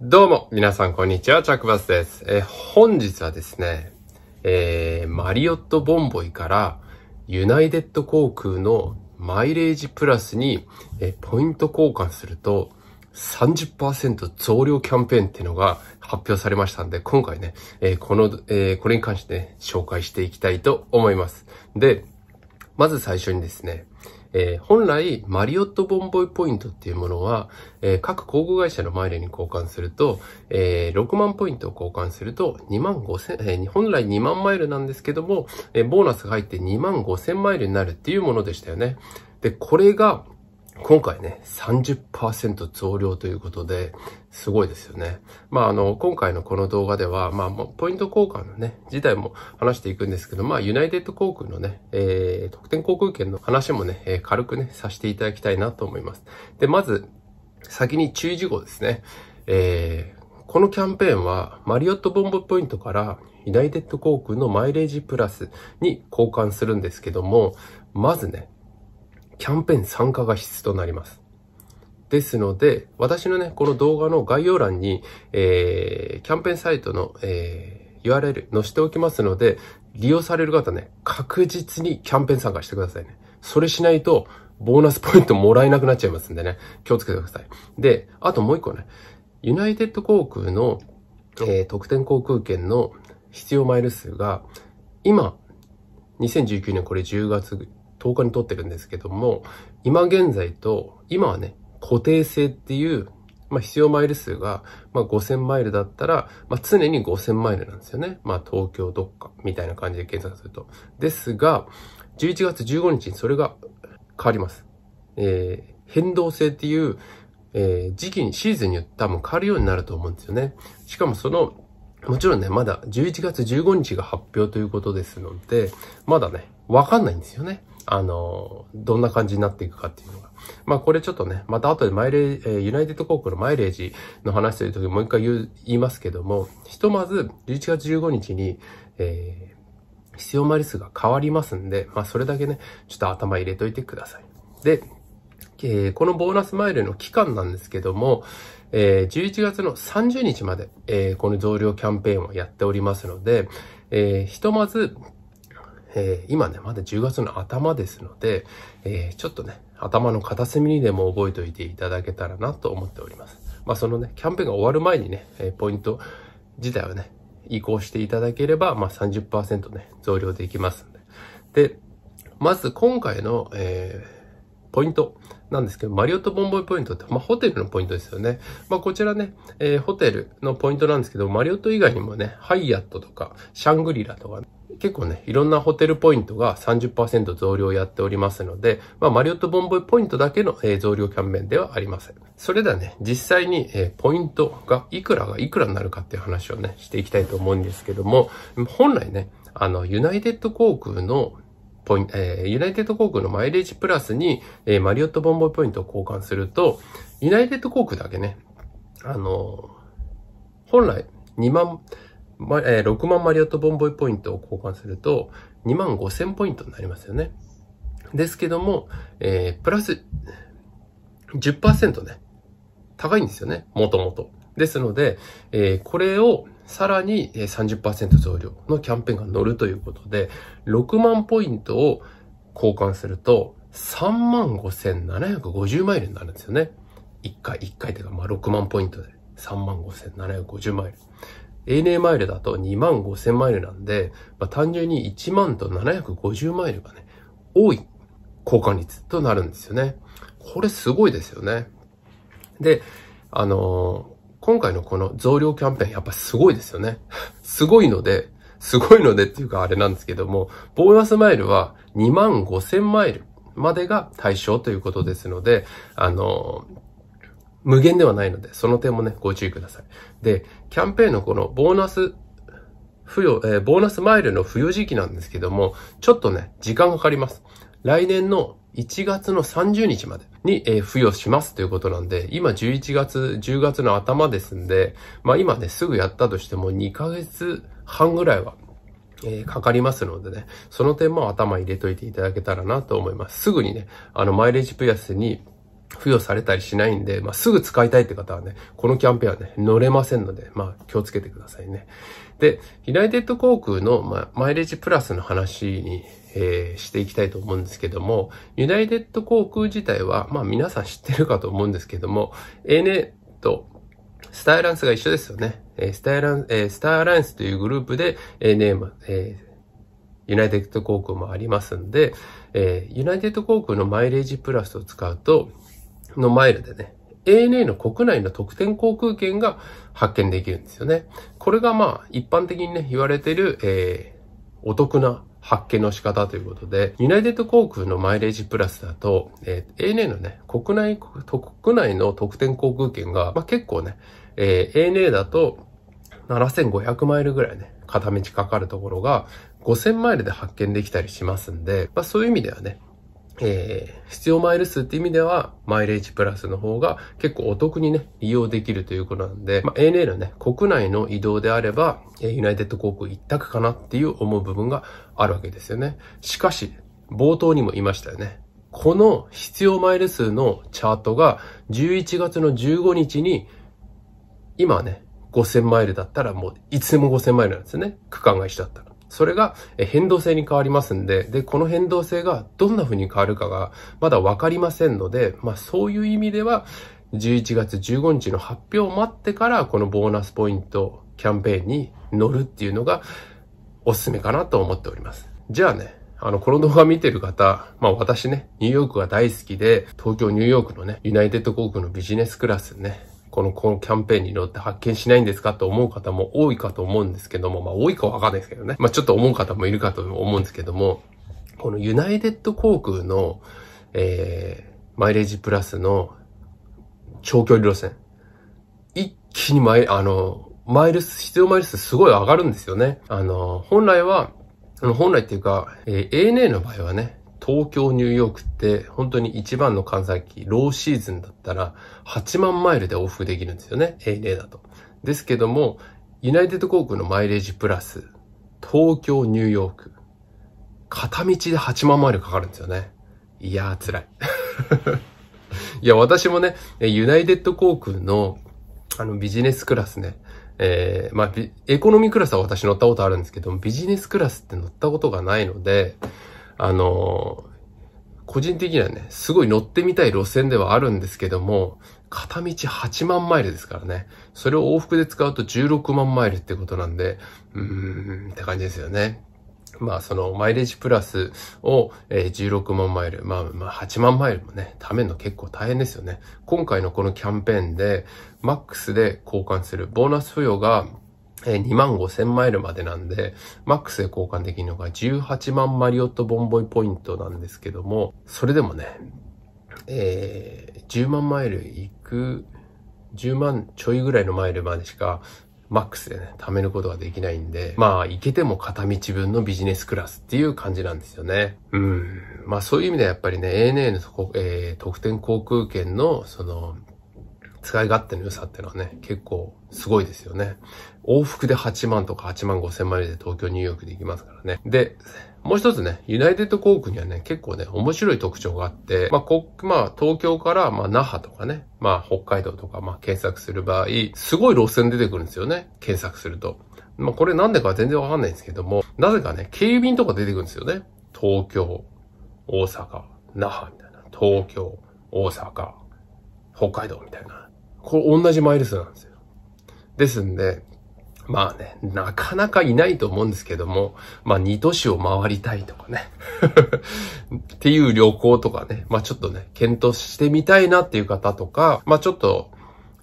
どうも、皆さんこんにちは、チャックバスです。え本日はですね、えー、マリオットボンボイからユナイテッド航空のマイレージプラスに、えポイント交換すると30%増量キャンペーンっていうのが発表されましたんで、今回ね、えこの、えこれに関して、ね、紹介していきたいと思います。で、まず最初にですね、えー、本来、マリオットボンボイポイントっていうものは、えー、各広告会社のマイルに交換すると、えー、6万ポイントを交換すると、2万5千、え本来2万マイルなんですけども、えボーナスが入って2万5千マイルになるっていうものでしたよね。で、これが、今回ね、30%増量ということで、すごいですよね。まあ、あの、今回のこの動画では、まあ、ポイント交換のね、自体も話していくんですけど、まあ、ユナイテッド航空のね、えー、特典航空券の話もね、えー、軽くね、させていただきたいなと思います。で、まず、先に注意事項ですね。えー、このキャンペーンは、マリオットボンボポイントから、ユナイテッド航空のマイレージプラスに交換するんですけども、まずね、キャンペーン参加が必須となります。ですので、私のね、この動画の概要欄に、えー、キャンペーンサイトの、えー、URL 載せておきますので、利用される方ね、確実にキャンペーン参加してくださいね。それしないと、ボーナスポイントもらえなくなっちゃいますんでね、気をつけてください。で、あともう一個ね、ユナイテッド航空の、えー、特典航空券の必要マイル数が、今、2019年これ10月10日に撮ってるんですけども、今現在と、今はね、固定性っていう、まあ、必要マイル数が、まあ、5000マイルだったら、まあ、常に5000マイルなんですよね。まあ、東京どっか、みたいな感じで検索すると。ですが、11月15日にそれが変わります。えー、変動性っていう、えー、時期に、シーズンによって多分変わるようになると思うんですよね。しかもその、もちろんね、まだ11月15日が発表ということですので、まだね、わかんないんですよね。あの、どんな感じになっていくかっていうのが。まあこれちょっとね、また後でマイレージ、えユナイテッド航空のマイレージの話という時もう一回言いますけども、ひとまず11月15日に、えー、必要マイル数が変わりますんで、まあそれだけね、ちょっと頭入れといてください。で、えー、このボーナスマイルの期間なんですけども、えー、11月の30日まで、えー、この増量キャンペーンをやっておりますので、えひとまずえー、今ね、まだ10月の頭ですので、えー、ちょっとね、頭の片隅にでも覚えておいていただけたらなと思っております。まあそのね、キャンペーンが終わる前にね、えー、ポイント自体をね、移行していただければ、まあ30%ね、増量できますんで。で、まず今回の、えーポイントなんですけど、マリオットボンボイポイントって、まあ、ホテルのポイントですよね。まあ、こちらね、えー、ホテルのポイントなんですけど、マリオット以外にもね、ハイアットとか、シャングリラとか、ね、結構ね、いろんなホテルポイントが30%増量やっておりますので、まあ、マリオットボンボイポイントだけの、えー、増量キャンペーンではありません。それではね、実際に、えー、ポイントがいくらがいくらになるかっていう話をね、していきたいと思うんですけども、本来ね、あの、ユナイテッド航空のポイント、えー、ユナイテッド航空のマイレージプラスに、えー、マリオットボンボイポイントを交換すると、ユナイテッド航空だけね、あのー、本来2万、ま、えー、6万マリオットボンボイポイントを交換すると、2万5千ポイントになりますよね。ですけども、えー、プラス10%ね、高いんですよね、もともと。ですので、えー、これを、さらに30%増量のキャンペーンが乗るということで、6万ポイントを交換すると、35,750マイルになるんですよね。1回、1回というか、まあ6万ポイントで35,750マイル。ANA マイルだと25,000マイルなんで、まあ、単純に1万と750マイルがね、多い交換率となるんですよね。これすごいですよね。で、あのー今回のこの増量キャンペーンやっぱすごいですよね。すごいので、すごいのでっていうかあれなんですけども、ボーナスマイルは2万5000マイルまでが対象ということですので、あの、無限ではないので、その点もね、ご注意ください。で、キャンペーンのこのボーナス付与、えー、ボーナスマイルの付与時期なんですけども、ちょっとね、時間かかります。来年の1月の30日までに、えー、付与しますということなんで、今11月、10月の頭ですんで、まあ今ね、すぐやったとしても2ヶ月半ぐらいは、えー、かかりますのでね、その点も頭入れといていただけたらなと思います。すぐにね、あの、マイレージプラスに付与されたりしないんで、まあ、すぐ使いたいって方はね、このキャンペーンはね、乗れませんので、まあ、気をつけてくださいね。で、ユナイテッド航空の、まあ、マイレージプラスの話に、えー、していきたいと思うんですけども、ユナイテッド航空自体は、まあ、皆さん知ってるかと思うんですけども、ANA とスターアランスが一緒ですよね。えー、スターアランス、えー、スターアランスというグループで ANA、えー、ユナイテッド航空もありますんで、えー、ユナイテッド航空のマイレージプラスを使うと、のマイルでね、ANA の国内の特典航空券が発券できるんですよね。これがまあ一般的にね、言われてる、えー、お得な発見の仕方ということで、ユナイテッド航空のマイレージプラスだと、えー、ANA のね、国内、国内の特典航空券が、まあ、結構ね、えー、ANA だと7500マイルぐらいね、片道かかるところが5000マイルで発見できたりしますんで、まあそういう意味ではね、えー、必要マイル数って意味では、マイレージプラスの方が結構お得にね、利用できるということなんで、まあ、ANA のね、国内の移動であれば、えー、ユナイテッド航空一択かなっていう思う部分があるわけですよね。しかし、冒頭にも言いましたよね。この必要マイル数のチャートが11月の15日に、今ね、5000マイルだったらもういつでも5000マイルなんですよね。区間が一緒だったら。それが変動性に変わりますんで、で、この変動性がどんな風に変わるかがまだわかりませんので、まあそういう意味では、11月15日の発表を待ってから、このボーナスポイントキャンペーンに乗るっていうのがおすすめかなと思っております。じゃあね、あの、この動画見てる方、まあ私ね、ニューヨークが大好きで、東京、ニューヨークのね、ユナイテッド航空のビジネスクラスね、この、このキャンペーンに乗って発見しないんですかと思う方も多いかと思うんですけども、まあ多いかわかんないですけどね。まあちょっと思う方もいるかと思うんですけども、このユナイテッド航空の、えー、マイレージプラスの長距離路線。一気に前、あの、マイルス、必要マイル数すごい上がるんですよね。あの、本来は、あの、本来っていうか、えー、ANA の場合はね、東京、ニューヨークって本当に一番の閑散期、ローシーズンだったら8万マイルで往復できるんですよね。A a だと。ですけども、ユナイテッド航空のマイレージプラス、東京、ニューヨーク、片道で8万マイルかかるんですよね。いやー辛い。いや、私もね、ユナイテッド航空のあのビジネスクラスね、えー、まあ、エコノミークラスは私乗ったことあるんですけど、ビジネスクラスって乗ったことがないので、あの、個人的にはね、すごい乗ってみたい路線ではあるんですけども、片道8万マイルですからね。それを往復で使うと16万マイルってことなんで、うーん、って感じですよね。まあそのマイレージプラスを、え16万マイル、まあまあ8万マイルもね、ための結構大変ですよね。今回のこのキャンペーンで、マックスで交換するボーナス付与がえ2万5千マイルまでなんで、マックスで交換できるのが18万マリオットボンボイポイントなんですけども、それでもね、えー、10万マイル行く、10万ちょいぐらいのマイルまでしか、マックスでね、貯めることができないんで、まあ、行けても片道分のビジネスクラスっていう感じなんですよね。うん。まあ、そういう意味ではやっぱりね、ANA の、えー、特典航空券の、その、使い勝手の良さっていうのはね、結構すごいですよね。往復で8万とか8万5千マイルで東京、ニューヨークで行きますからね。で、もう一つね、ユナイテッド航空にはね、結構ね、面白い特徴があって、まあ、こ、まあ、東京から、まあ、那覇とかね、まあ、北海道とか、まあ、検索する場合、すごい路線出てくるんですよね、検索すると。まあ、これなんでか全然わかんないんですけども、なぜかね、警備員とか出てくるんですよね。東京、大阪、那覇みたいな。東京、大阪、北海道みたいな。こう、同じマイル数なんですよ。ですんで、まあね、なかなかいないと思うんですけども、まあ2都市を回りたいとかね っていう旅行とかね、まあちょっとね、検討してみたいなっていう方とか、まあちょっと、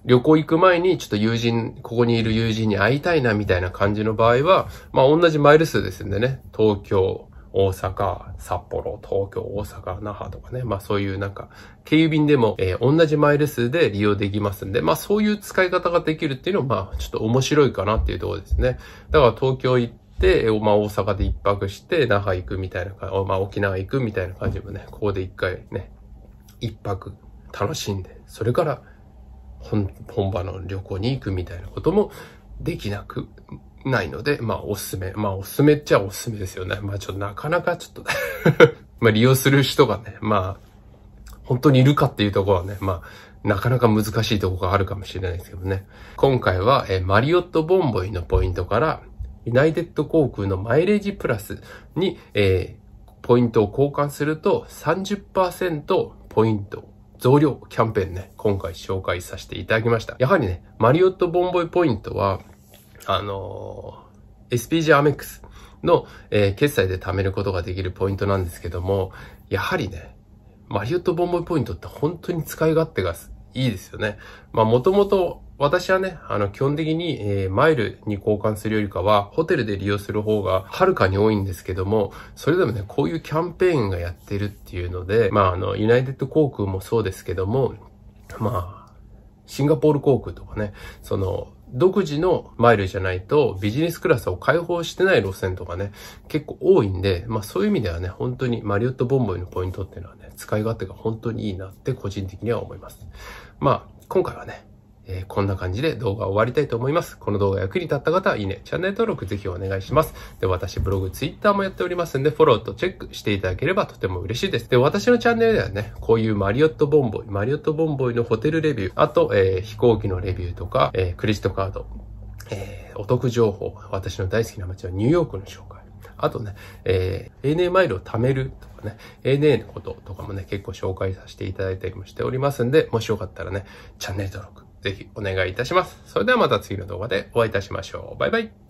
旅行行く前にちょっと友人、ここにいる友人に会いたいなみたいな感じの場合は、まあ同じマイル数ですんでね、東京、大阪、札幌、東京、大阪、那覇とかね、まあそういうなんか、経由便でも、えー、同じマイル数で利用できますんで、まあそういう使い方ができるっていうのは、まあちょっと面白いかなっていうところですね。だから東京行って、まあ大阪で一泊して、那覇行くみたいな感じ、まあ沖縄行くみたいな感じもね、ここで一回ね、一泊楽しんで、それから本、本場の旅行に行くみたいなこともできなくないので、まあおすすめ。まあおすすめっちゃおすすめですよね。まあちょっとなかなかちょっと まあ利用する人がね、まあ、本当にいるかっていうところはね、まあ、なかなか難しいところがあるかもしれないですけどね。今回は、えマリオットボンボイのポイントから、ユナイテッド航空のマイレージプラスに、えー、ポイントを交換すると30%ポイント増量キャンペーンね、今回紹介させていただきました。やはりね、マリオットボンボイポイントはあのー、SPG アメックスの、えー、決済で貯めることができるポイントなんですけども、やはりね、マリオットボンボイポイントって本当に使い勝手がいいですよね。まあもともと私はね、あの基本的に、えー、マイルに交換するよりかはホテルで利用する方がはるかに多いんですけども、それでもね、こういうキャンペーンがやってるっていうので、まああの、ユナイテッド航空もそうですけども、まあ、シンガポール航空とかね、その、独自のマイルじゃないとビジネスクラスを開放してない路線とかね、結構多いんで、まあそういう意味ではね、本当にマリオットボンボイのポイントっていうのはね、使い勝手が本当にいいなって個人的には思います。まあ、今回はね、えー、こんな感じで動画を終わりたいと思います。この動画役に立った方はいいね、チャンネル登録ぜひお願いします。で、私ブログ、ツイッターもやっておりますんで、フォローとチェックしていただければとても嬉しいです。で、私のチャンネルではね、こういうマリオットボンボイ、マリオットボンボイのホテルレビュー、あと、えー、飛行機のレビューとか、えー、クレジットカード、えー、お得情報、私の大好きな街はニューヨークの紹介。あとね、えー、ANA マイルを貯めるとかね、ANA のこととかもね、結構紹介させていただいたりもしておりますんで、もしよかったらね、チャンネル登録、ぜひお願いいたします。それではまた次の動画でお会いいたしましょう。バイバイ。